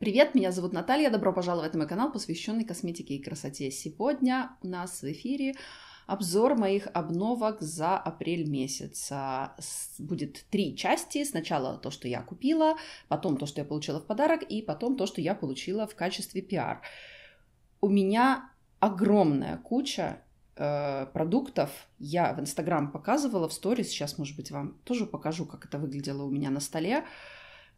Привет, меня зовут Наталья, добро пожаловать на мой канал, посвященный косметике и красоте. Сегодня у нас в эфире обзор моих обновок за апрель месяц. Будет три части. Сначала то, что я купила, потом то, что я получила в подарок, и потом то, что я получила в качестве пиар. У меня огромная куча э, продуктов я в Инстаграм показывала в сторис, сейчас, может быть, вам тоже покажу, как это выглядело у меня на столе. Э,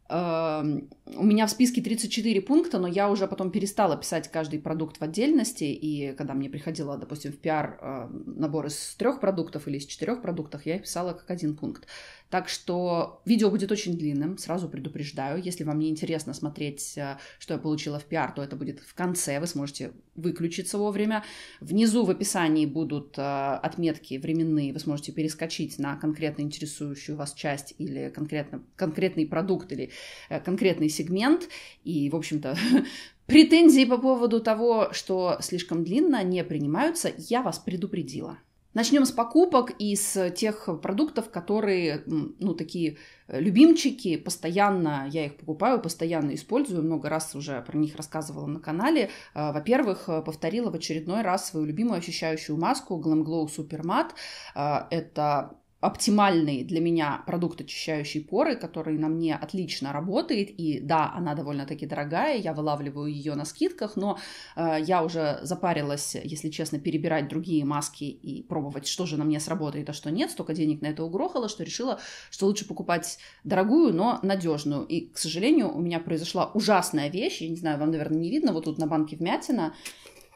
Эм, у меня в списке 34 пункта, но я уже потом перестала писать каждый продукт в отдельности, и когда мне приходила, допустим, в пиар э, набор из трех продуктов или из четырех продуктов, я их писала как один пункт. Так что видео будет очень длинным, сразу предупреждаю. Если вам не интересно смотреть, э, что я получила в пиар, то это будет в конце, вы сможете выключиться вовремя. Внизу в описании будут э, отметки временные, вы сможете перескочить на конкретно интересующую вас часть или конкретно, конкретный продукт или э, конкретный сегмент. И, в общем-то, претензии по поводу того, что слишком длинно, не принимаются, я вас предупредила. Начнем с покупок и с тех продуктов, которые, ну, такие э, любимчики, постоянно я их покупаю, постоянно использую, много раз уже про них рассказывала на канале. Э, во-первых, э, повторила в очередной раз свою любимую ощущающую маску Glam Glow Super Matte. Это оптимальный для меня продукт очищающий поры, который на мне отлично работает, и да, она довольно-таки дорогая, я вылавливаю ее на скидках, но э, я уже запарилась, если честно, перебирать другие маски и пробовать, что же на мне сработает, а что нет, столько денег на это угрохало, что решила, что лучше покупать дорогую, но надежную. И, к сожалению, у меня произошла ужасная вещь, я не знаю, вам, наверное, не видно, вот тут на банке вмятина,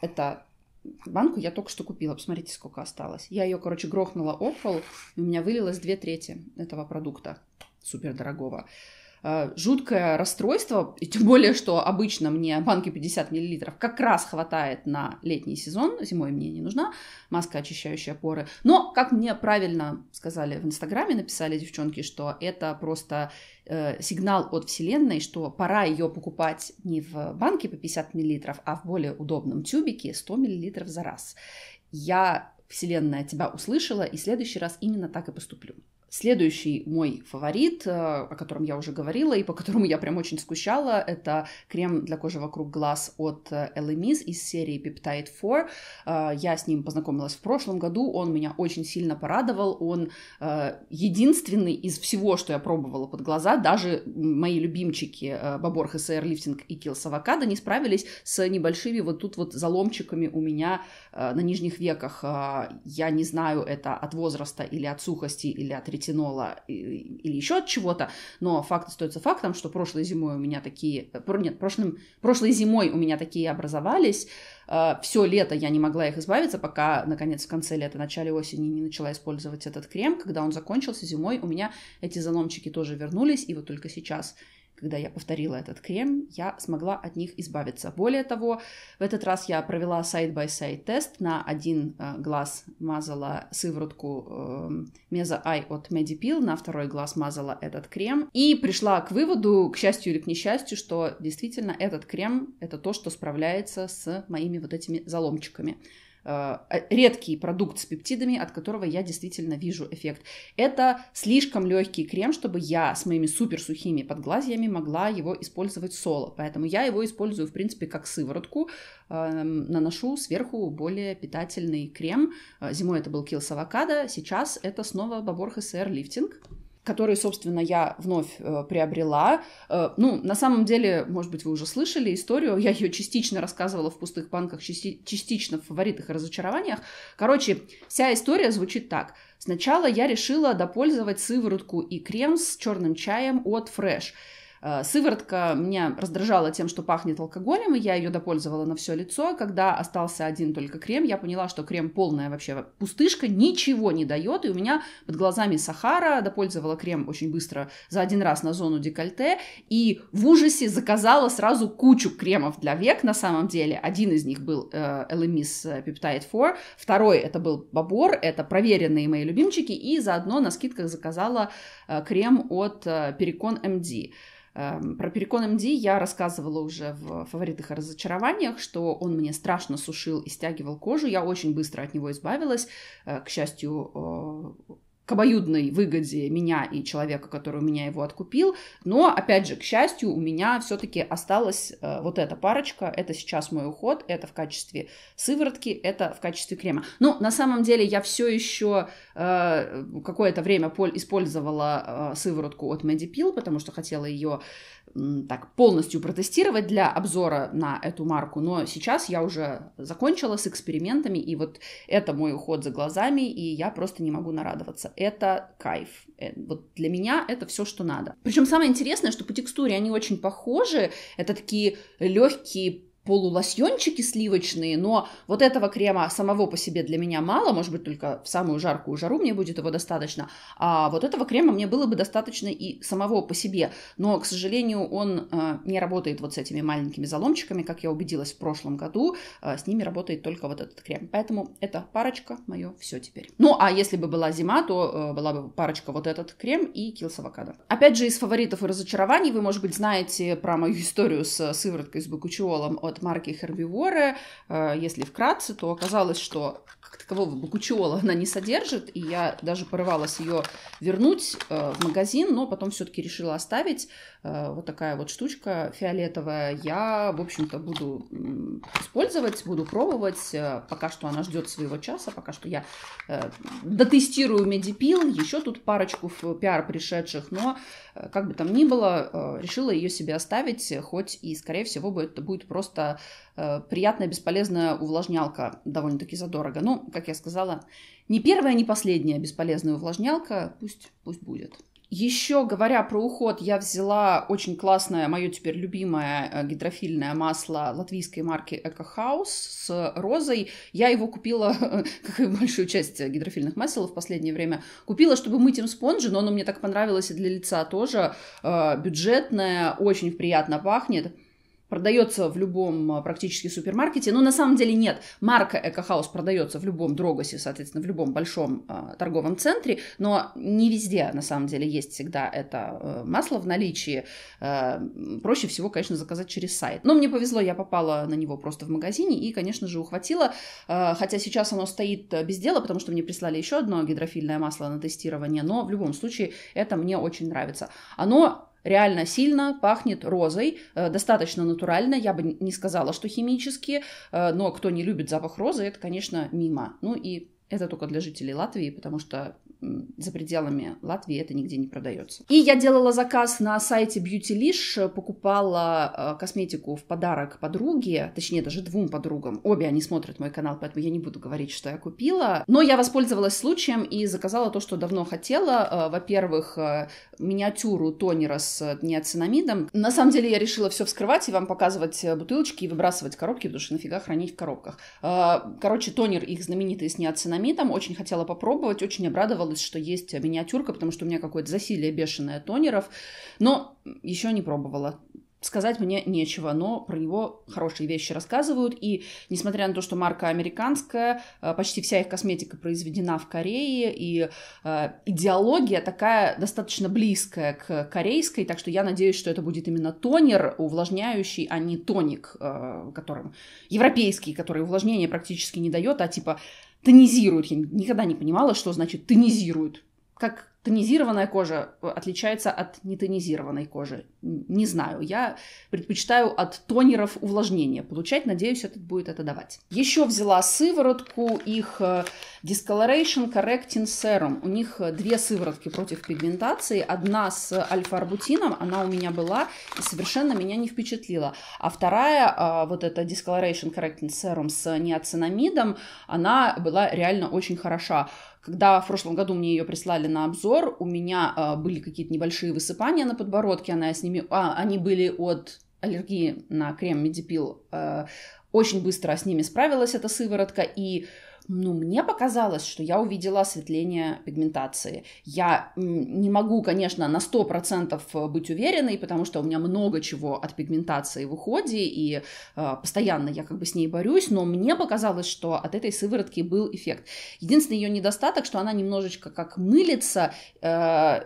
это банку я только что купила, посмотрите, сколько осталось. Я ее, короче, грохнула об и у меня вылилось две трети этого продукта супер дорогого. Э, жуткое расстройство, и тем более, что обычно мне банки 50 мл как раз хватает на летний сезон, зимой мне не нужна маска, очищающая поры. Но, как мне правильно сказали в Инстаграме, написали девчонки, что это просто э, сигнал от Вселенной, что пора ее покупать не в банке по 50 мл, а в более удобном тюбике 100 мл за раз. Я, Вселенная, тебя услышала, и в следующий раз именно так и поступлю. Следующий мой фаворит, э, о котором я уже говорила и по которому я прям очень скучала, это крем для кожи вокруг глаз от э, LMIS из серии Peptide 4. Э, я с ним познакомилась в прошлом году, он меня очень сильно порадовал, он единственный из всего, что я пробовала под глаза, даже мои любимчики Бобор ХСР Лифтинг и Килс Авокадо не справились с небольшими вот тут вот заломчиками у меня на нижних веках. Я не знаю, это от возраста или от сухости, или от ретинопатии, ретинола или еще от чего-то, но факт остается фактом, что прошлой зимой у меня такие, э, нет, прошлым, прошлой зимой у меня такие образовались, э, все лето я не могла их избавиться, пока, наконец, в конце лета, начале осени не начала использовать этот крем, когда он закончился зимой, у меня эти заномчики тоже вернулись, и вот только сейчас когда я повторила этот крем, я смогла от них избавиться. Более того, в этот раз я провела side-by-side тест, на один э, глаз мазала сыворотку э, Meza Eye от Medipil, на второй глаз мазала этот крем, и пришла к выводу, к счастью или к несчастью, что действительно этот крем — это то, что справляется с моими вот этими заломчиками. Э, редкий продукт с пептидами, от которого я действительно вижу эффект. Это слишком легкий крем, чтобы я с моими супер сухими подглазьями могла его использовать соло. Поэтому я его использую, в принципе, как сыворотку. Эм, наношу сверху более питательный крем. Э, зимой это был Kiehl's авокадо, сейчас это снова Баборха Сэр Лифтинг которые, собственно, я вновь э, приобрела. Э, ну, на самом деле, может быть, вы уже слышали историю, я ее частично рассказывала в «Пустых банках», части- частично в «Фаворитах и разочарованиях». Короче, вся история звучит так. Сначала я решила допользовать сыворотку и крем с черным чаем от Fresh – Э, сыворотка меня раздражала тем, что пахнет алкоголем, и я ее допользовала на все лицо. Когда остался один только крем, я поняла, что крем полная вообще пустышка, ничего не дает, и у меня под глазами Сахара, допользовала крем очень быстро за один раз на зону декольте, и в ужасе заказала сразу кучу кремов для век на самом деле. Один из них был э, LMIS Peptide 4, второй это был Бобор, это проверенные мои любимчики, и заодно на скидках заказала э, крем от э, Pericon MD. Эм, про Перекон МД эм я рассказывала уже в «Фаворитах и разочарованиях», что он мне страшно сушил и стягивал кожу. Я очень быстро от него избавилась. Э, к счастью, э, к обоюдной выгоде меня и человека, который у меня его откупил. Но, опять же, к счастью, у меня все-таки осталась э, вот эта парочка. Это сейчас мой уход, это в качестве сыворотки, это в качестве крема. Но ну, на самом деле, я все еще э, какое-то время использовала э, сыворотку от Medipil, потому что хотела ее... Её так полностью протестировать для обзора на эту марку, но сейчас я уже закончила с экспериментами, и вот это мой уход за глазами, и я просто не могу нарадоваться. Это кайф. Э, вот для меня это все, что надо. Причем самое интересное, что по текстуре они очень похожи. Это такие легкие полулосьончики сливочные, но вот этого крема самого по себе для меня мало, может быть, только в самую жаркую жару мне будет его достаточно, а вот этого крема мне было бы достаточно и самого по себе, но, к сожалению, он э, не работает вот с этими маленькими заломчиками, как я убедилась в прошлом году, э, с ними работает только вот этот крем, поэтому эта парочка мое все теперь. Ну, а если бы была зима, то э, была бы парочка вот этот крем и килс авокадо. Опять же, из фаворитов и разочарований вы, может быть, знаете про мою историю с сывороткой с бакучиолом от от марки Herbivore. Э, если вкратце, то оказалось, что как такового бакучиола она не содержит, и я даже порывалась ее вернуть э, в магазин, но потом все-таки решила оставить. Э, вот такая вот штучка фиолетовая. Я, в общем-то, буду использовать, буду пробовать. Пока что она ждет своего часа, пока что я дотестирую медипил, еще тут парочку в пиар пришедших, но как бы там ни было, решила ее себе оставить, хоть и, скорее всего, это будет просто Э, приятная бесполезная увлажнялка довольно-таки задорого. Ну, как я сказала, не первая, не последняя бесполезная увлажнялка, пусть, пусть будет. Еще говоря про уход, я взяла очень классное, мое теперь любимое э, гидрофильное масло латвийской марки Eco House с розой. Я его купила, как и большую часть гидрофильных масел в последнее время, купила, чтобы мыть им спонжи, но оно мне так понравилось и для лица тоже. Э, бюджетное, очень приятно пахнет продается в любом а, практически супермаркете. Но на самом деле нет. Марка Экохаус продается в любом Дрогосе, соответственно, в любом большом э, торговом центре, но не везде на самом деле есть всегда это э, масло в наличии. Э, проще всего, конечно, заказать через сайт. Но мне повезло, я попала на него просто в магазине и, конечно же, ухватила. Э, хотя сейчас оно стоит э, без дела, потому что мне прислали еще одно гидрофильное масло на тестирование, но в любом случае это мне очень нравится. Оно реально сильно пахнет розой, э, достаточно натурально, я бы не сказала, что химически, э, но кто не любит запах розы, это, конечно, мимо. Ну и это только для жителей Латвии, потому что за пределами Латвии это нигде не продается. И я делала заказ на сайте Beautylish, покупала э, косметику в подарок подруге, точнее даже двум подругам. Обе они смотрят мой канал, поэтому я не буду говорить, что я купила. Но я воспользовалась случаем и заказала то, что давно хотела. Э, во-первых, э, миниатюру тонера с неоцинамидом. На самом деле я решила все вскрывать и вам показывать бутылочки и выбрасывать коробки, потому что нафига хранить в коробках. Короче, тонер их знаменитый с неоцинамидом. Очень хотела попробовать, очень обрадовала радовалась, что есть миниатюрка, потому что у меня какое-то засилие бешеное тонеров, но еще не пробовала. Сказать мне нечего, но про него хорошие вещи рассказывают. И несмотря на то, что марка американская, э, почти вся их косметика произведена в Корее, и э, идеология такая достаточно близкая к корейской, так что я надеюсь, что это будет именно тонер увлажняющий, а не тоник, э, которым европейский, который увлажнение практически не дает, а типа тонизируют. Я никогда не понимала, что значит тонизируют. Как тонизированная кожа отличается от нетонизированной кожи. Не знаю, я предпочитаю от тонеров увлажнение получать, надеюсь, это будет это давать. Еще взяла сыворотку, их э, Discoloration Correcting Serum. У них э, две сыворотки против пигментации. Одна с альфа-арбутином, она у меня была и совершенно меня не впечатлила. А вторая, э, вот эта Discoloration Correcting Serum с неоцинамидом, она была реально очень хороша. Когда в прошлом году мне ее прислали на обзор, у меня э, были какие-то небольшие высыпания на подбородке, она с ними, а, они были от аллергии на крем медипил. очень быстро с ними справилась эта сыворотка, и ну, мне показалось, что я увидела осветление пигментации. Я не могу, конечно, на 100% э, быть уверенной, потому что у меня много чего от пигментации в уходе, и э, постоянно я как бы с ней борюсь, но мне показалось, что от этой сыворотки был эффект. Единственный ее недостаток, что она немножечко как мылится, э,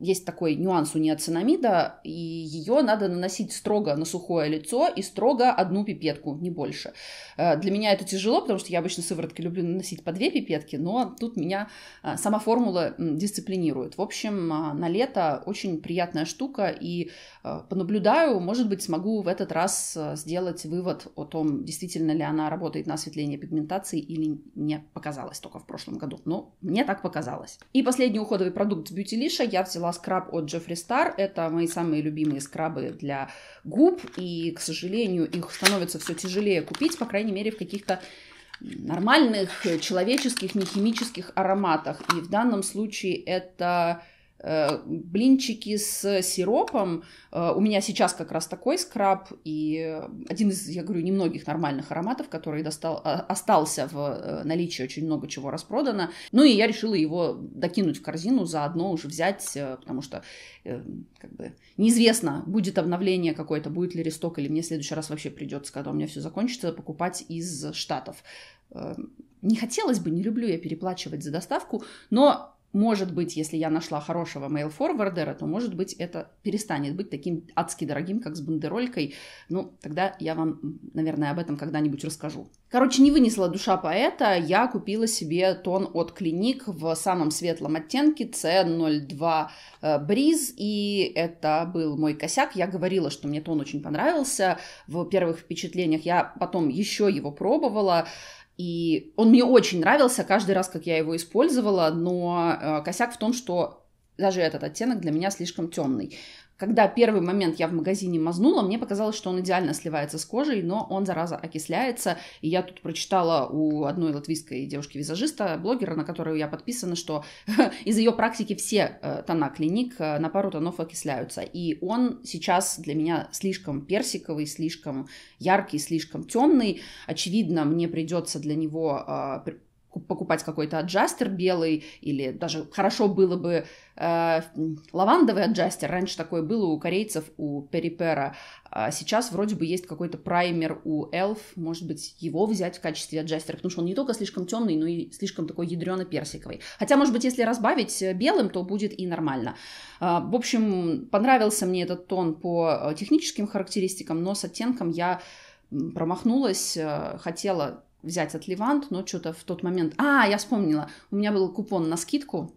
есть такой нюанс у неоцинамида, и ее надо наносить строго на сухое лицо и строго одну пипетку, не больше. Э, для меня это тяжело, потому что я обычно сыворотки люблю люблю наносить по две пипетки, но тут меня а, сама формула дисциплинирует. В общем, а, на лето очень приятная штука, и а, понаблюдаю, может быть, смогу в этот раз сделать вывод о том, действительно ли она работает на осветление пигментации или мне показалось только в прошлом году. Но мне так показалось. И последний уходовый продукт с Beautylish я взяла скраб от Джеффри Стар. Это мои самые любимые скрабы для губ, и, к сожалению, их становится все тяжелее купить, по крайней мере, в каких-то нормальных э, человеческих, нехимических ароматах. И в данном случае это Э, блинчики с сиропом. Э, у меня сейчас как раз такой скраб, и один из, я говорю, немногих нормальных ароматов, который достал, э, остался в наличии, очень много чего распродано. Ну и я решила его докинуть в корзину, заодно уже взять, потому что как бы, неизвестно, будет обновление какое-то, будет ли ресток, или мне в следующий раз вообще придется, когда у меня все закончится, покупать из Штатов. Не хотелось бы, не люблю я переплачивать за доставку, но может быть, если я нашла хорошего mail-форвардера, то, может быть, это перестанет быть таким адски дорогим, как с бандеролькой. Ну, тогда я вам, наверное, об этом когда-нибудь расскажу. Короче, не вынесла душа поэта. Я купила себе тон от клиник в самом светлом оттенке C02 э, Бриз. И это был мой косяк. Я говорила, что мне тон очень понравился в первых впечатлениях. Я потом еще его пробовала. И он мне очень нравился каждый раз, как я его использовала, но э, косяк в том, что даже этот оттенок для меня слишком темный. Когда первый момент я в магазине мазнула, мне показалось, что он идеально сливается с кожей, но он, зараза, окисляется. И я тут прочитала у одной латвийской девушки-визажиста, блогера, на которую я подписана, что из ее практики все э, тона клиник э, на пару тонов окисляются. И он сейчас для меня слишком персиковый, слишком яркий, слишком темный. Очевидно, мне придется для него э, покупать какой-то аджастер белый, или даже хорошо было бы э, лавандовый аджастер, раньше такое было у корейцев, у Перипера, а сейчас вроде бы есть какой-то праймер у Elf, может быть, его взять в качестве аджастера, потому что он не только слишком темный, но и слишком такой ядрено-персиковый. Хотя, может быть, если разбавить э, белым, то будет и нормально. А, в общем, понравился мне этот тон по э, техническим характеристикам, но с оттенком я промахнулась, э, хотела взять от Левант, но что-то в тот момент... А, я вспомнила, у меня был купон на скидку,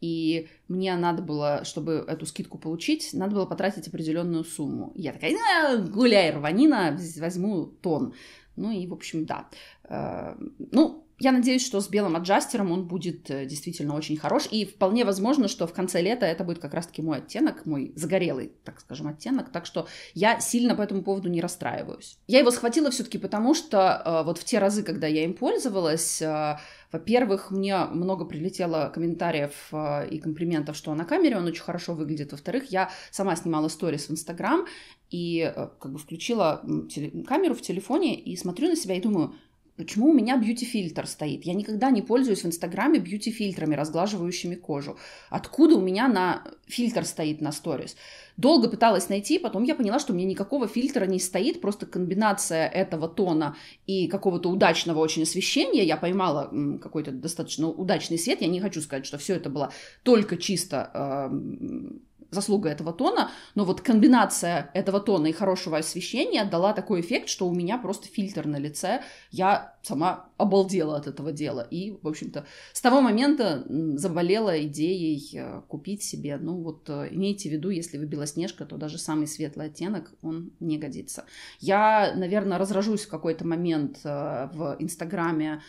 и мне надо было, чтобы эту скидку получить, надо было потратить определенную сумму. Я такая, «Ну, гуляй, рванина, возьму тон. Ну и, в общем, да. Э, ну, я надеюсь, что с белым аджастером он будет э, действительно очень хорош. И вполне возможно, что в конце лета это будет как раз-таки мой оттенок, мой загорелый, так скажем, оттенок. Так что я сильно по этому поводу не расстраиваюсь. Я его схватила все-таки потому, что э, вот в те разы, когда я им пользовалась, э, во-первых, мне много прилетело комментариев э, и комплиментов, что на камере он очень хорошо выглядит. Во-вторых, я сама снимала сторис в Инстаграм и э, как бы включила теле- камеру в телефоне и смотрю на себя и думаю – Почему у меня бьюти-фильтр стоит? Я никогда не пользуюсь в Инстаграме бьюти-фильтрами, разглаживающими кожу. Откуда у меня на фильтр стоит на сторис? Долго пыталась найти, потом я поняла, что у меня никакого фильтра не стоит, просто комбинация этого тона и какого-то удачного очень освещения. Я поймала какой-то достаточно удачный свет. Я не хочу сказать, что все это было только чисто э, заслуга этого тона, но вот комбинация этого тона и хорошего освещения дала такой эффект, что у меня просто фильтр на лице, я сама обалдела от этого дела. И, в общем-то, с того момента заболела идеей э, купить себе, ну вот э, имейте в виду, если вы белоснежка, то даже самый светлый оттенок, он не годится. Я, наверное, разражусь в какой-то момент э, в Инстаграме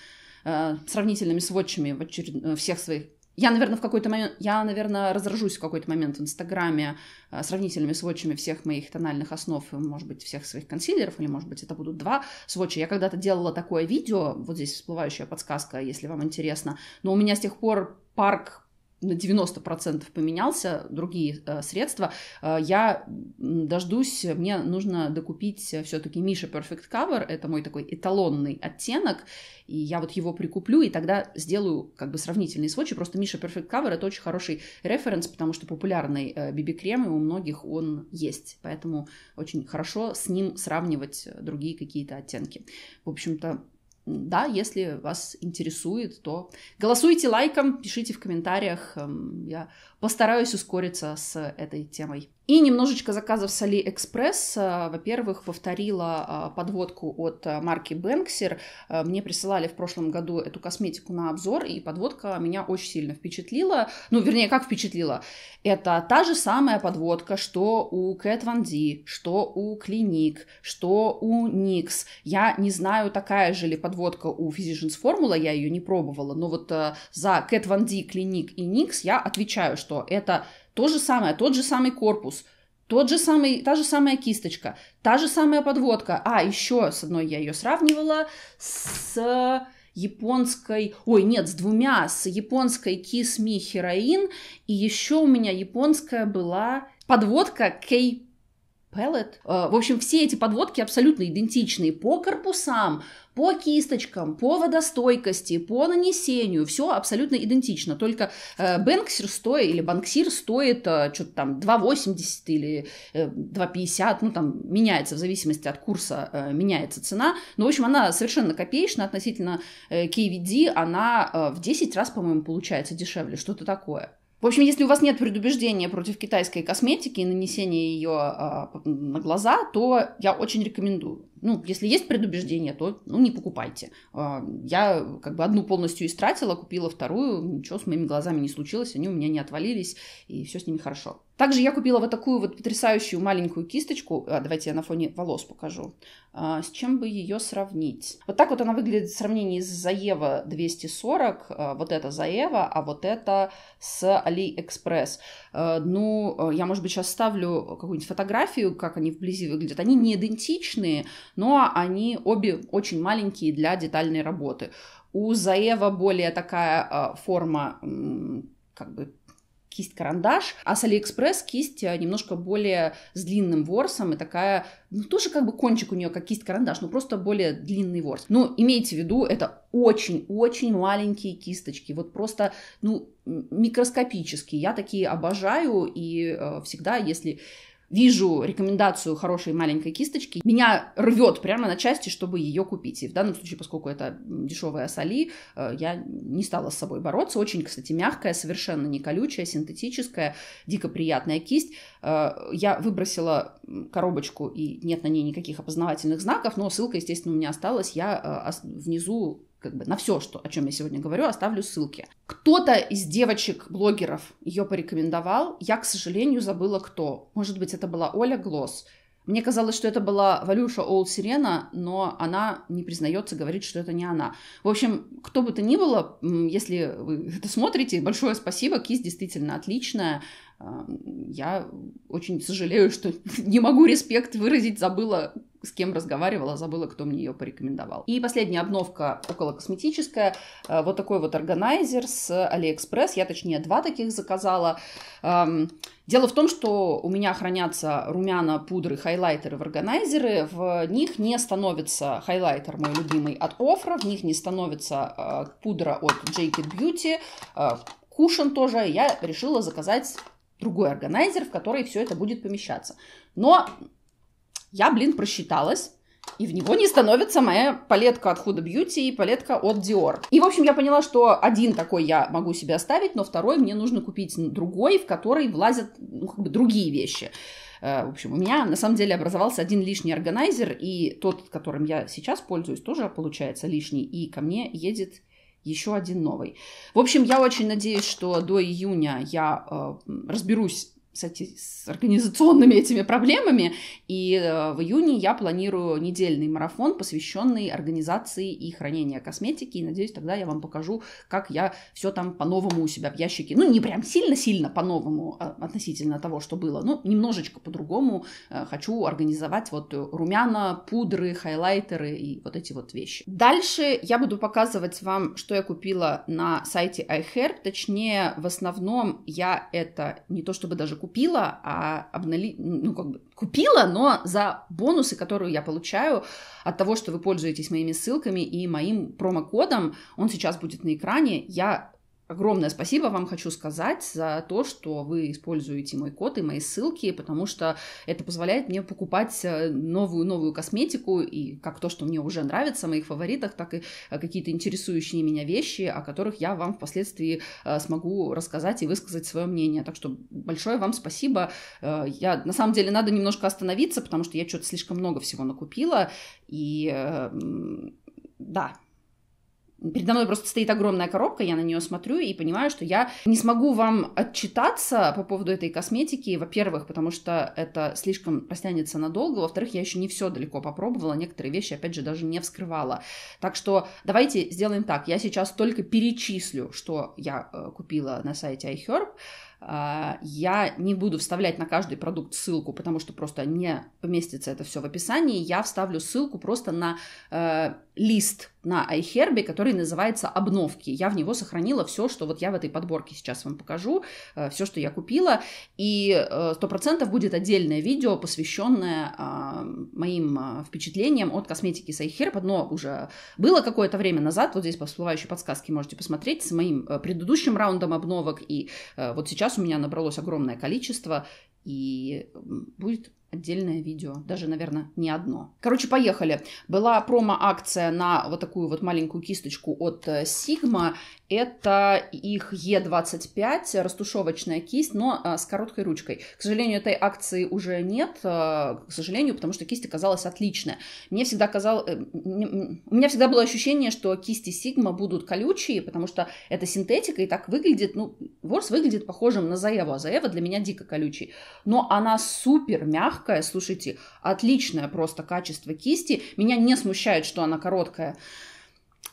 сравнительными сводчами в очер... всех своих я, наверное, в какой-то момент, я, наверное, разражусь в какой-то момент в Инстаграме э, сравнительными сводчами всех моих тональных основ, может быть, всех своих консилеров, или, может быть, это будут два сводча. Я когда-то делала такое видео, вот здесь всплывающая подсказка, если вам интересно, но у меня с тех пор парк на 90% поменялся, другие э, средства. Э, я дождусь, мне нужно докупить все-таки Миша Perfect Cover, это мой такой эталонный оттенок, и я вот его прикуплю, и тогда сделаю как бы сравнительный сводчи, просто Миша Perfect Cover это очень хороший референс, потому что популярный э, BB-крем, и у многих он есть, поэтому очень хорошо с ним сравнивать другие какие-то оттенки. В общем-то, да, если вас интересует, то голосуйте лайком, пишите в комментариях. Эм, я Постараюсь ускориться с этой темой. И немножечко заказов с Алиэкспресс. Э, во-первых, повторила э, подводку от э, марки Бэнксер. Мне присылали в прошлом году эту косметику на обзор, и подводка меня очень сильно впечатлила. Ну, вернее, как впечатлила? Это та же самая подводка, что у Кэт Ван Ди, что у Клиник, что у Никс. Я не знаю, такая же ли подводка у Physicians Formula, я ее не пробовала, но вот за Кэт Ван Ди, Клиник и Никс я отвечаю, что что это то же самое, тот же самый корпус, тот же самый, та же самая кисточка, та же самая подводка. А, еще с одной я ее сравнивала с японской, ой, нет, с двумя, с японской Kiss Me Heroin, и еще у меня японская была подводка Кей Pellet. Э, в общем, все эти подводки абсолютно идентичны по корпусам, по кисточкам, по водостойкости, по нанесению. Все абсолютно идентично. Только э, Бэнксир стоит или Банксир стоит э, что-то там 2,80 или 2,50. Ну, там меняется в зависимости от курса, меняется цена. Но, ну, в общем, она совершенно копеечна относительно KVD. Она в 10 раз, по-моему, получается дешевле. Что-то такое. В общем, если у вас нет предубеждения против китайской косметики и нанесения ее а, на глаза, то я очень рекомендую ну, если есть предубеждение, то ну, не покупайте. А, я как бы одну полностью истратила, купила вторую, ничего с моими глазами не случилось, они у меня не отвалились, и все с ними хорошо. Также я купила вот такую вот потрясающую маленькую кисточку. А, давайте я на фоне волос покажу. А, с чем бы ее сравнить? Вот так вот она выглядит в сравнении с Заева 240. вот это Заева, а вот это с AliExpress. ну, я, может быть, сейчас ставлю какую-нибудь фотографию, как они вблизи выглядят. Они не идентичные, но они обе очень маленькие для детальной работы. У Заева более такая э, форма как бы кисть-карандаш, а с Алиэкспресс кисть э, немножко более с длинным ворсом и такая, ну, тоже как бы кончик у нее как кисть-карандаш, но просто более длинный ворс. Но ну, имейте в виду, это очень-очень маленькие кисточки, вот просто, ну, микроскопические. Я такие обожаю, и э, всегда, если вижу рекомендацию хорошей маленькой кисточки, меня рвет прямо на части, чтобы ее купить. И в данном случае, поскольку это дешевая соли, э, я не стала с собой бороться. Очень, кстати, мягкая, совершенно не колючая, синтетическая, дико приятная кисть. Э, я выбросила коробочку, и нет на ней никаких опознавательных знаков, но ссылка, естественно, у меня осталась. Я э, внизу как бы на все, что, о чем я сегодня говорю, оставлю ссылки. Кто-то из девочек-блогеров ее порекомендовал. Я, к сожалению, забыла кто. Может быть, это была Оля Глосс. Мне казалось, что это была Валюша Оул Сирена, но она не признается, говорит, что это не она. В общем, кто бы то ни было, если вы это смотрите, большое спасибо, Кис действительно отличная. А, я очень сожалею, что не могу респект выразить, забыла с кем разговаривала, забыла, кто мне ее порекомендовал. И последняя обновка около косметическая. А, вот такой вот органайзер с AliExpress, Я, точнее, два таких заказала. А, дело в том, что у меня хранятся румяна, пудры, хайлайтеры в органайзеры. В них не становится хайлайтер, мой любимый, от Офра. В них не становится пудра от Jake Beauty. Кушан тоже. Я решила заказать другой органайзер, в который все это будет помещаться. Но я, блин, просчиталась. И в него не становится моя палетка от Huda Beauty и палетка от Dior. И, в общем, я поняла, что один такой я могу себе оставить, но второй мне нужно купить другой, в который влазят ну, как бы другие вещи. Э, в общем, у меня на самом деле образовался один лишний органайзер, и тот, которым я сейчас пользуюсь, тоже получается лишний. И ко мне едет еще один новый. В общем, я очень надеюсь, что до июня я э, разберусь с, эти, с организационными этими проблемами. И э, в июне я планирую недельный марафон, посвященный организации и хранению косметики. И надеюсь, тогда я вам покажу, как я все там по-новому у себя в ящике. Ну, не прям сильно-сильно по-новому а относительно того, что было, но немножечко по-другому э, хочу организовать вот э, румяна, пудры, хайлайтеры и вот эти вот вещи. Дальше я буду показывать вам, что я купила на сайте iHerb. Точнее, в основном я это не то чтобы даже купила, а обнали... ну, как бы купила, но за бонусы, которые я получаю от того, что вы пользуетесь моими ссылками и моим промокодом, он сейчас будет на экране, я Огромное спасибо вам хочу сказать за то, что вы используете мой код и мои ссылки, потому что это позволяет мне покупать новую-новую э, косметику, и как то, что мне уже нравится, моих фаворитах, так и э, какие-то интересующие меня вещи, о которых я вам впоследствии э, смогу рассказать и высказать свое мнение. Так что большое вам спасибо. Я, на самом деле, надо немножко остановиться, потому что я что-то слишком много всего накупила, и да, Передо мной просто стоит огромная коробка, я на нее смотрю и понимаю, что я не смогу вам отчитаться по поводу этой косметики, во-первых, потому что это слишком растянется надолго, во-вторых, я еще не все далеко попробовала, некоторые вещи, опять же, даже не вскрывала. Так что давайте сделаем так, я сейчас только перечислю, что я э, купила на сайте iHerb, а, я не буду вставлять на каждый продукт ссылку, потому что просто не поместится это все в описании. Я вставлю ссылку просто на э, лист на iHerb, который называется «Обновки». Я в него сохранила все, что вот я в этой подборке сейчас вам покажу, э, все, что я купила. И 100% э, будет отдельное видео, посвященное а, моим а, впечатлениям от косметики с iHerb. Но уже было какое-то время назад, вот здесь по всплывающей подсказке можете посмотреть, с моим э, предыдущим раундом обновок. И вот сейчас у меня набралось огромное количество, и будет отдельное видео. Даже, наверное, не одно. Короче, поехали. Была промо-акция на вот такую вот маленькую кисточку от Sigma. Э, это их E25, растушевочная кисть, но э, с короткой ручкой. К сожалению, этой акции уже нет, э, к сожалению, потому что кисть оказалась отличная. Мне всегда казалось... У меня всегда было ощущение, что кисти Sigma будут колючие, потому что это синтетика, и так выглядит... Ну, ворс выглядит похожим на Заеву, а Заева для меня дико колючий. Но она супер мягкая, мягкая, слушайте, отличное просто качество кисти. Меня не смущает, что она короткая.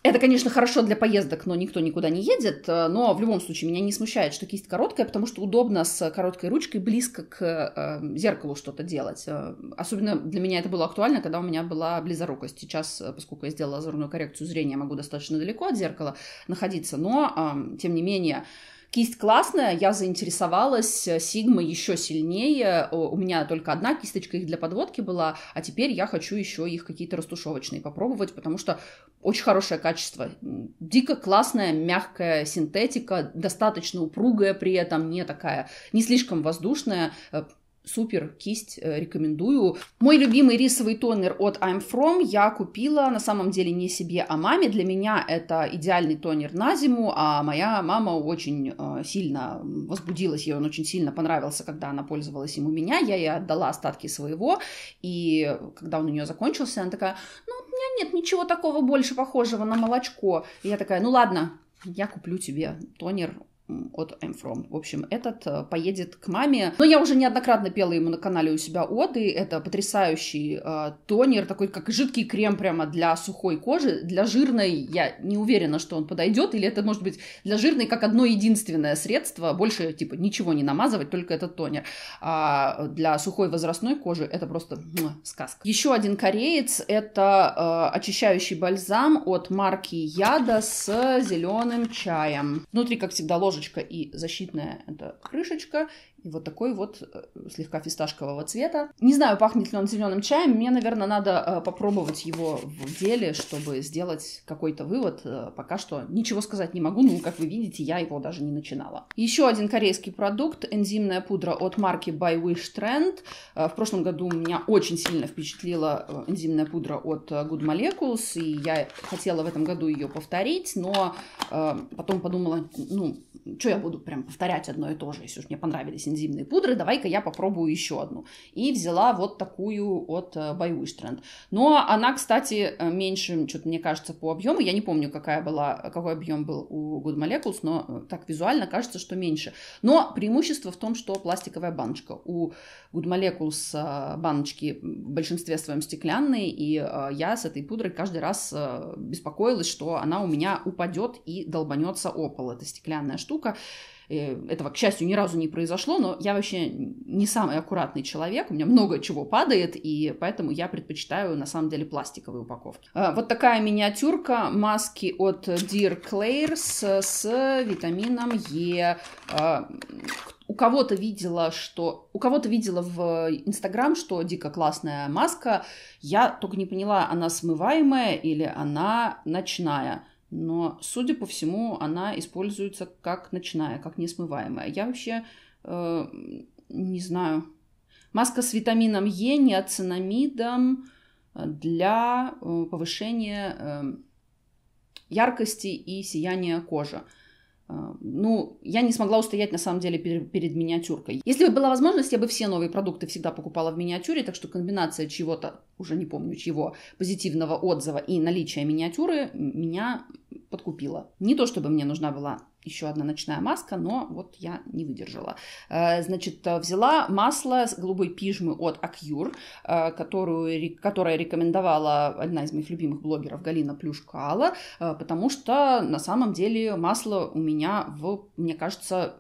Это, конечно, хорошо для поездок, но никто никуда не едет, э, но в любом случае меня не смущает, что кисть короткая, потому что удобно с короткой ручкой близко к э, зеркалу что-то делать. Э, особенно для меня это было актуально, когда у меня была близорукость. Сейчас, поскольку я сделала озорную коррекцию зрения, могу достаточно далеко от зеркала находиться, но, тем не менее, Кисть классная, я заинтересовалась э, Сигма еще сильнее. У меня только одна кисточка их для подводки была, а теперь я хочу еще их какие-то растушевочные попробовать, потому что очень хорошее качество. Дико классная, мягкая синтетика, достаточно упругая при этом, не такая, не слишком воздушная. Э, супер, кисть, э, рекомендую. Мой любимый рисовый тонер от I'm From я купила, на самом деле, не себе, а маме. Для меня это идеальный тонер на зиму, а моя мама очень э, сильно возбудилась, ей он очень сильно понравился, когда она пользовалась им у меня. Я ей отдала остатки своего, и когда он у нее закончился, она такая, ну, у меня нет ничего такого больше похожего на молочко. И я такая, ну ладно, я куплю тебе тонер от I'm From. В общем, этот э, поедет к маме. Но я уже неоднократно пела ему на канале у себя оды. Это потрясающий э, тонер, такой как жидкий крем прямо для сухой кожи. Для жирной я не уверена, что он подойдет. Или это может быть для жирной как одно единственное средство. Больше типа ничего не намазывать, только этот тонер. А для сухой возрастной кожи это просто муа, сказка. Еще один кореец. Это э, очищающий бальзам от марки Яда с зеленым чаем. Внутри, как всегда, ложат ложечка и защитная эта крышечка, вот такой вот э, слегка фисташкового цвета. Не знаю, пахнет ли он зеленым чаем. Мне, наверное, надо э, попробовать его в деле, чтобы сделать какой-то вывод. Э, пока что ничего сказать не могу, но, как вы видите, я его даже не начинала. Еще один корейский продукт – энзимная пудра от марки By Wish Trend. В прошлом году меня очень сильно впечатлила энзимная пудра от Good Molecules, и я хотела в этом году ее повторить, но потом подумала, ну, что я буду прям повторять одно и то же, если уж мне понравились энзимной пудры, давай-ка я попробую еще одну. И взяла вот такую от Байвиштренд. Э, но она, кстати, э, меньше, что-то мне кажется, по объему. Я не помню, какая была, какой объем был у Good Molecules, но э, так визуально кажется, что меньше. Но преимущество в том, что пластиковая баночка. У Good Molecules баночки в большинстве своем стеклянные, и я с этой пудрой каждый раз беспокоилась, что она у меня упадет и долбанется о Это стеклянная штука. Э, этого, к счастью, ни разу не произошло, но я вообще не самый аккуратный человек, у меня много чего падает, и поэтому я предпочитаю, на самом деле, пластиковые упаковки. Э, вот такая миниатюрка маски от Dear Claire's с витамином Е. Э, у кого-то видела, что... У кого-то видела в Инстаграм, что дико классная маска. Я только не поняла, она смываемая или она ночная. Но, судя по всему, она используется как ночная, как несмываемая. Я вообще э, не знаю. Маска с витамином Е, неоцинамидом для э, повышения э, яркости и сияния кожи. Эм, ну, я не смогла устоять на самом деле перед, миниатюркой. Если бы была возможность, я бы все новые продукты всегда покупала в миниатюре, так что комбинация чего-то, уже не помню чего, позитивного отзыва и наличия миниатюры меня подкупила. Не то чтобы мне нужна была еще одна ночная маска, но вот я не выдержала. Э, значит, э, взяла масло с голубой пижмы от Акюр, э, которую, которое рекомендовала одна из моих любимых блогеров Галина Плюшкала, потому что на самом деле масло у меня в, мне кажется,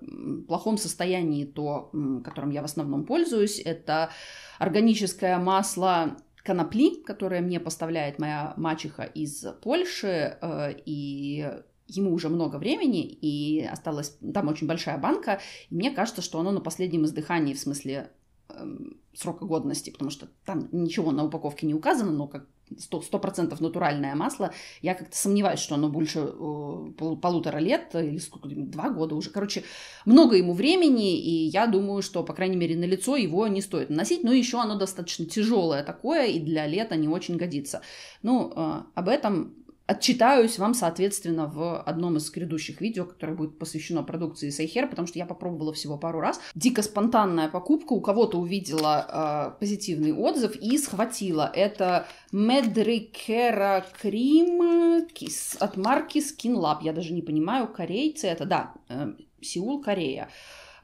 плохом состоянии, то, которым я в основном пользуюсь. Это органическое масло конопли, которые мне поставляет моя мачеха из Польши, э, и ему уже много времени, и осталась там очень большая банка, и мне кажется, что оно на последнем издыхании, в смысле Эм, срока годности, потому что там ничего на упаковке не указано, но как 100%, 100 натуральное масло, я как-то сомневаюсь, что оно больше э, пол, полутора лет или сколько, два года уже. Короче, много ему времени, и я думаю, что, по крайней мере, на лицо его не стоит наносить, но еще оно достаточно тяжелое такое, и для лета не очень годится. Ну, э, об этом Отчитаюсь вам, соответственно, в одном из грядущих видео, которое будет посвящено продукции Сейхер, потому что я попробовала всего пару раз. Дико спонтанная покупка, у кого-то увидела э, позитивный отзыв и схватила. Это Медрикера Крим от марки Skin Lab. Я даже не понимаю, корейцы это, да, э, Сеул, Корея.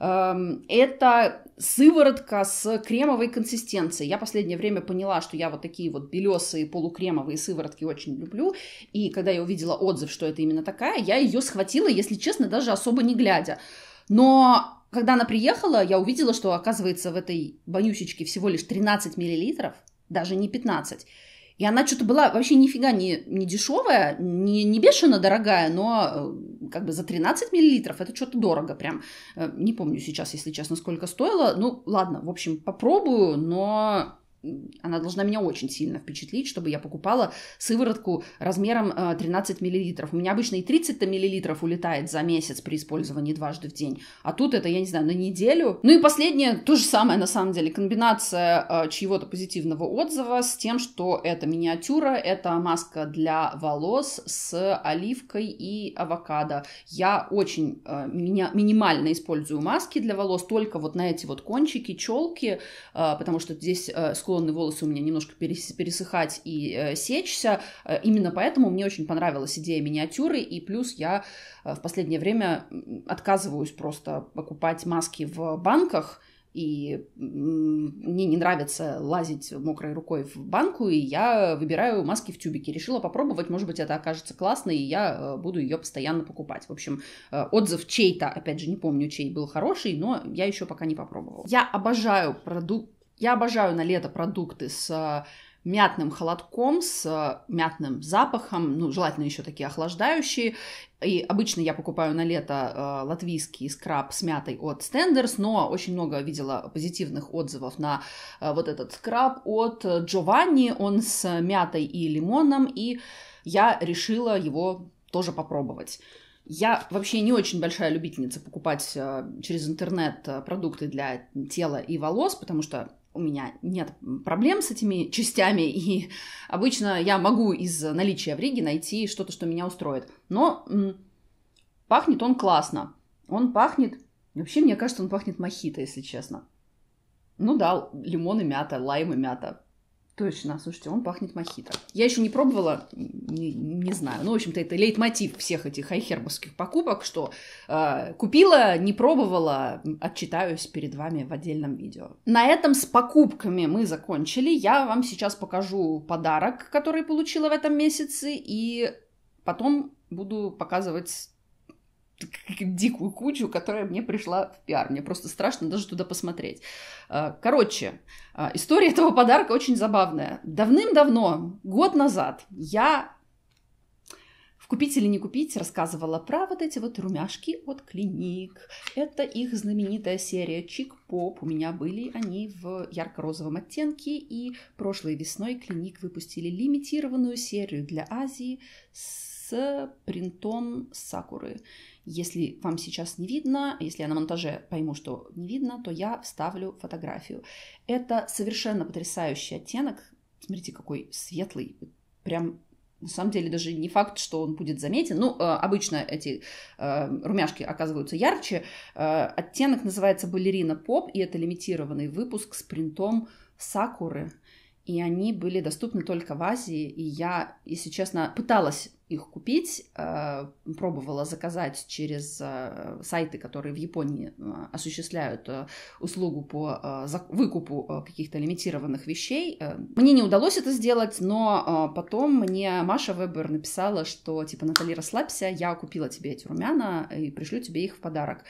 Эм, это сыворотка с кремовой консистенцией. Я последнее время поняла, что я вот такие вот белесые полукремовые сыворотки очень люблю. И когда я увидела отзыв, что это именно такая, я ее схватила, если честно, даже особо не глядя. Но когда она приехала, я увидела, что оказывается в этой бонюсечке всего лишь 13 миллилитров, даже не 15. И она что-то была вообще нифига не, не дешевая, не, не бешено дорогая, но э, как бы за 13 миллилитров это что-то дорого прям. Э, не помню сейчас, если честно, сколько стоило. Ну, ладно, в общем, попробую, но она должна меня очень сильно впечатлить, чтобы я покупала сыворотку размером 13 э, миллилитров. У меня обычно и 30 миллилитров улетает за месяц при использовании дважды в день, а тут это, я не знаю, на неделю. Ну и последнее, то же самое на самом деле, комбинация э, чьего-то позитивного отзыва с тем, что это миниатюра, это маска для волос с оливкой и авокадо. Я очень э, меня, минимально использую маски для волос, только вот на эти вот кончики, челки, потому что здесь скоро склонны волосы у меня немножко пересыхать и э, сечься. Э, именно поэтому мне очень понравилась идея миниатюры, и плюс я э, в последнее время отказываюсь просто покупать маски в банках, и мне не нравится лазить мокрой рукой в банку, и я выбираю маски в тюбике. Решила попробовать, может быть, это окажется классно, и я буду ее постоянно покупать. В общем, отзыв чей-то, опять же, не помню, чей был хороший, но я еще пока не попробовала. Я обожаю продукт я обожаю на лето продукты с а, мятным холодком, с а, мятным запахом, ну, желательно еще такие охлаждающие. И обычно я покупаю на лето э, латвийский скраб с мятой от Stenders, но очень много видела позитивных отзывов на э, вот этот скраб от Джованни. Он с мятой и лимоном, и я решила его тоже попробовать. Я вообще не очень большая любительница покупать через интернет продукты для тела и волос, потому что у меня нет проблем с этими частями, и обычно я могу из наличия в Риге найти что-то, что меня устроит. Но пахнет он классно. Он пахнет... Вообще, мне кажется, он пахнет мохито, если честно. Ну да, лимон и мята, лайм и мята. Точно, слушайте, он пахнет мохито. Я еще не пробовала, не, не знаю. Ну, в общем-то, это лейтмотив всех этих айхербовских покупок, что э, купила, не пробовала, отчитаюсь перед вами в отдельном видео. На этом с покупками мы закончили. Я вам сейчас покажу подарок, который получила в этом месяце, и потом буду показывать дикую кучу, которая мне пришла в пиар. Мне просто страшно даже туда посмотреть. А, короче, а, история этого подарка очень забавная. Давным-давно, год назад, я в «Купить или не купить» рассказывала про вот эти вот румяшки от клиник. Это их знаменитая серия «Чик-поп». У меня были они в ярко-розовом оттенке, и прошлой весной клиник выпустили лимитированную серию для Азии с принтом сакуры. Если вам сейчас не видно, если я на монтаже пойму, что не видно, то я вставлю фотографию. Это совершенно потрясающий оттенок. Смотрите, какой светлый, прям на самом деле даже не факт, что он будет заметен. Ну, э, обычно эти э, румяшки оказываются ярче. Э, оттенок называется «Балерина Поп», и это лимитированный выпуск с принтом «Сакуры». И они были доступны только в Азии, и я, если честно, пыталась их купить. А, пробовала заказать через а, сайты, которые в Японии а, осуществляют услугу по выкупу каких-то лимитированных вещей. Мне не удалось это сделать, но потом мне Маша Вебер написала, что типа «Натали, расслабься, я купила тебе эти румяна и пришлю тебе их в подарок».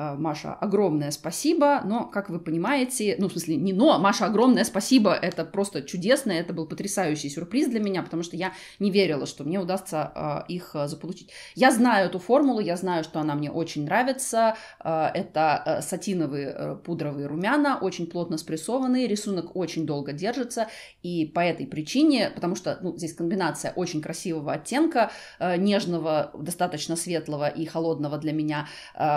Э, Маша, огромное спасибо, но, как вы понимаете, ну, в смысле, не но, а Маша, огромное спасибо, это просто чудесно, это был потрясающий сюрприз для меня, потому что я не верила, что мне удастся э, их э, заполучить. Я знаю эту формулу, я знаю, что она мне очень нравится, это сатиновые пудровые румяна, очень плотно спрессованные, рисунок очень долго держится, и по этой причине, потому что ну, здесь комбинация очень красивого оттенка, нежного, достаточно светлого и холодного для меня,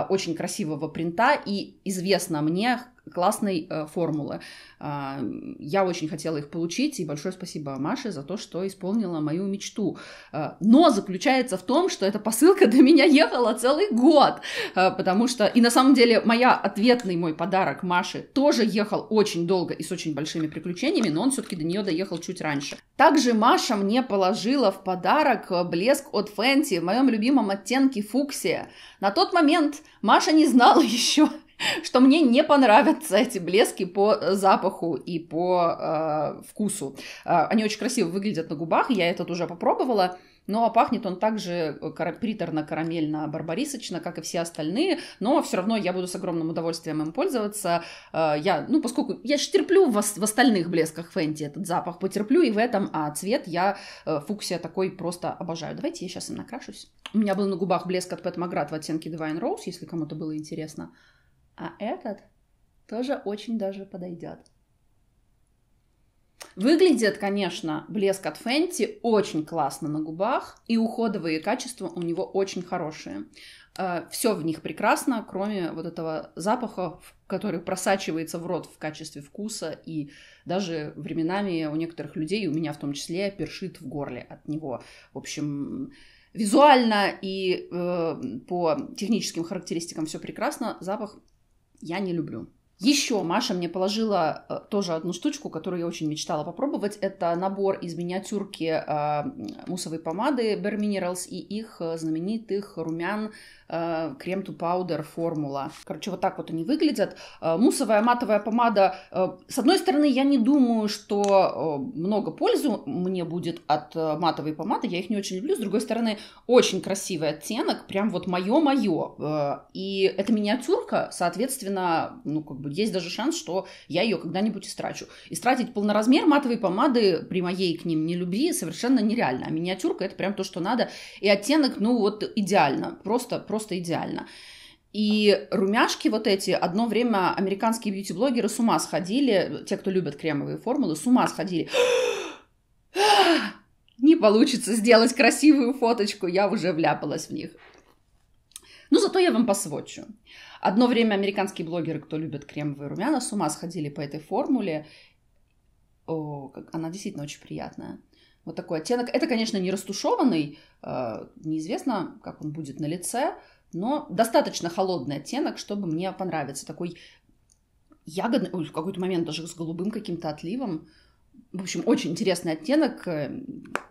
очень красивого красивого принта, и известно мне, классной э, формулы. Э, я очень хотела их получить, и большое спасибо Маше за то, что исполнила мою мечту. Э, но заключается в том, что эта посылка до меня ехала целый год, э, потому что, и на самом деле, моя ответный мой подарок Маше тоже ехал очень долго и с очень большими приключениями, но он все-таки до нее доехал чуть раньше. Также Маша мне положила в подарок э, блеск от Фэнти в моем любимом оттенке фуксия. На тот момент Маша не знала еще, что мне не понравятся эти блески по э, запаху и по э, вкусу. Э, они очень красиво выглядят на губах, я этот уже попробовала. Но пахнет он также э, приторно-карамельно-барбарисочно, как и все остальные, но все равно я буду с огромным удовольствием им пользоваться. Э, я, ну, поскольку я же терплю в, в остальных блесках Фэнти этот запах, потерплю и в этом, а цвет я фуксия такой просто обожаю. Давайте я сейчас им накрашусь. У меня был на губах блеск от Пэт Маград в оттенке Divine Rose, если кому-то было интересно. А этот тоже очень даже подойдет. Выглядит, конечно, блеск от Фенти очень классно на губах, и уходовые качества у него очень хорошие. Э, все в них прекрасно, кроме вот этого запаха, который просачивается в рот в качестве вкуса, и даже временами у некоторых людей, у меня в том числе, першит в горле от него. В общем, визуально и э, по техническим характеристикам все прекрасно, запах я не люблю. Еще Маша мне положила э, тоже одну штучку, которую я очень мечтала попробовать. Это набор из миниатюрки а, мусовой помады Bare Minerals и их э, знаменитых румян э, крем ту паудер формула. Короче, вот так вот они выглядят. Мусовая матовая помада. С одной стороны, я не думаю, что много пользы мне будет от матовой помады. Я их не очень люблю. С другой стороны, очень красивый оттенок. Прям вот мое-мое. И эта миниатюрка, соответственно, ну, как бы есть даже шанс, что я ее когда-нибудь истрачу. Истратить полноразмер матовой помады при моей к ним нелюбви совершенно нереально. А миниатюрка это прям то, что надо. И оттенок, ну вот идеально, просто, просто идеально. И румяшки вот эти, одно время американские бьюти-блогеры с ума сходили, те, кто любят кремовые формулы, с ума сходили. Не получится сделать красивую фоточку, я уже вляпалась в них. Ну, зато я вам посвочу. Одно время американские блогеры, кто любит кремовые румяна, с ума сходили по этой формуле. О, как, она действительно очень приятная. Вот такой оттенок. Это, конечно, не растушеванный, э, неизвестно, как он будет на лице, но достаточно холодный оттенок, чтобы мне понравиться. Такой ягодный, ой, в какой-то момент даже с голубым каким-то отливом в общем, очень интересный оттенок. Э,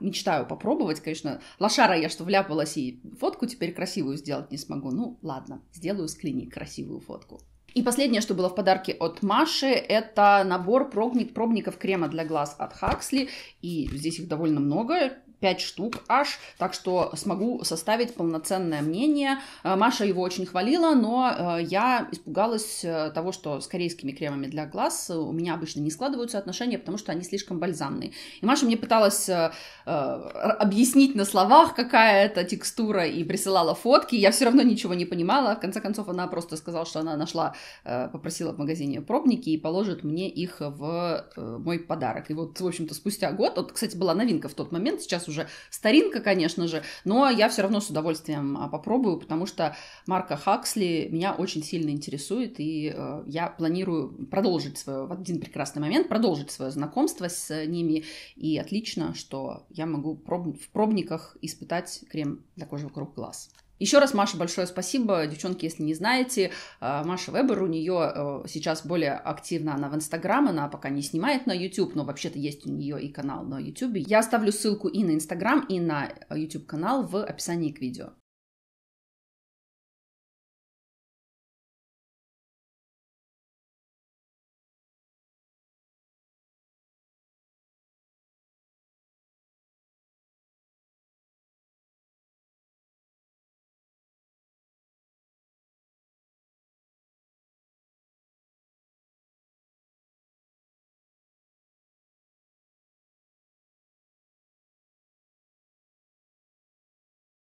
мечтаю попробовать, конечно. Лошара я что вляпалась и фотку теперь красивую сделать не смогу. Ну, ладно, сделаю с клиник красивую фотку. И последнее, что было в подарке от Маши, это набор пробник, пробников крема для глаз от Хаксли. И здесь их довольно много. 5 штук аж, так что смогу составить полноценное мнение. Э, Маша его очень хвалила, но э, я испугалась э, того, что с корейскими кремами для глаз у меня обычно не складываются отношения, потому что они слишком бальзамные. И Маша мне пыталась объяснить на словах, какая это текстура, и присылала фотки. Я все равно ничего не понимала. В конце концов, она просто сказала, что она нашла, попросила в магазине пробники и положит мне их в мой подарок. И вот, в общем-то, спустя год, вот, кстати, была новинка в тот момент, сейчас уже уже старинка, конечно же, но я все равно с удовольствием а, попробую, потому что марка Хаксли меня очень сильно интересует, и э, я планирую продолжить свое, в один прекрасный момент, продолжить свое знакомство с ними, и отлично, что я могу в пробниках испытать крем для кожи вокруг глаз. Еще раз, Маша, большое спасибо. Девчонки, если не знаете, э, Маша Вебер, у нее э, сейчас более активно она в Инстаграм, она пока не снимает на YouTube, но вообще-то есть у нее и канал на YouTube. Я оставлю ссылку и на Инстаграм, и на YouTube э, канал в описании к видео.